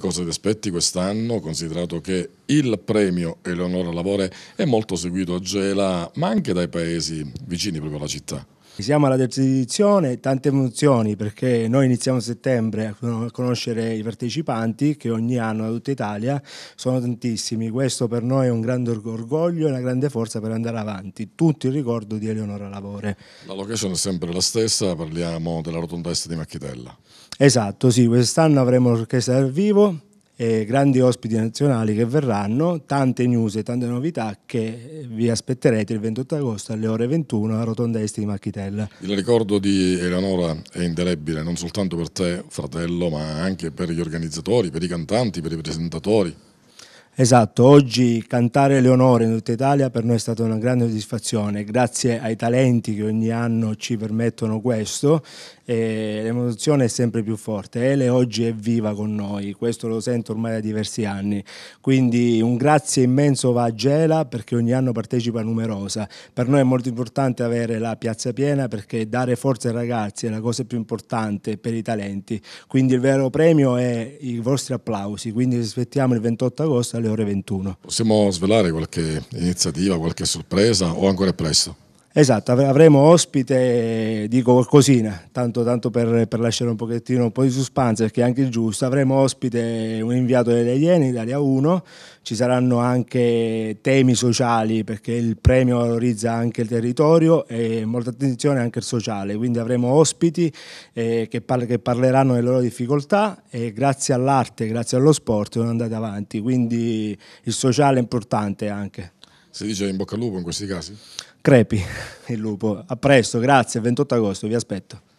Cosa ti aspetti quest'anno, considerato che il premio Eleonora Lavore è molto seguito a Gela, ma anche dai paesi vicini proprio alla città? Siamo alla terza edizione, tante emozioni perché noi iniziamo a settembre a conoscere i partecipanti che ogni anno da tutta Italia sono tantissimi. Questo per noi è un grande orgoglio e una grande forza per andare avanti. Tutto il ricordo di Eleonora Lavore. La location è sempre la stessa, parliamo della rotonda est di Macchitella. Esatto, sì, quest'anno avremo l'orchestra dal vivo, eh, grandi ospiti nazionali che verranno, tante news e tante novità che vi aspetterete il 28 agosto alle ore 21 a Rotonda Est di Macchitella. Il ricordo di Eleonora è indelebile non soltanto per te fratello ma anche per gli organizzatori, per i cantanti, per i presentatori. Esatto, oggi cantare Leonore in tutta Italia per noi è stata una grande soddisfazione, grazie ai talenti che ogni anno ci permettono questo, l'emozione è sempre più forte, Ele oggi è viva con noi, questo lo sento ormai da diversi anni, quindi un grazie immenso va a Gela perché ogni anno partecipa numerosa, per noi è molto importante avere la piazza piena perché dare forza ai ragazzi è la cosa più importante per i talenti, quindi il vero premio è i vostri applausi, quindi aspettiamo il 28 agosto alle ore 21. Possiamo svelare qualche iniziativa, qualche sorpresa o ancora è presto? Esatto, avremo ospite, dico qualcosina, tanto, tanto per, per, lasciare un pochettino un po' di suspense, perché è anche giusto, avremo ospite un inviato delle Iene, Italia 1, ci saranno anche temi sociali, perché il premio valorizza anche il territorio e molta attenzione anche al sociale, quindi avremo ospiti eh, che, par- che, parleranno delle loro difficoltà e grazie all'arte, grazie allo sport sono andati avanti, quindi il sociale è importante anche. Si dice in bocca al lupo in questi casi? Crepi il lupo. A presto, grazie, 28 agosto, vi aspetto.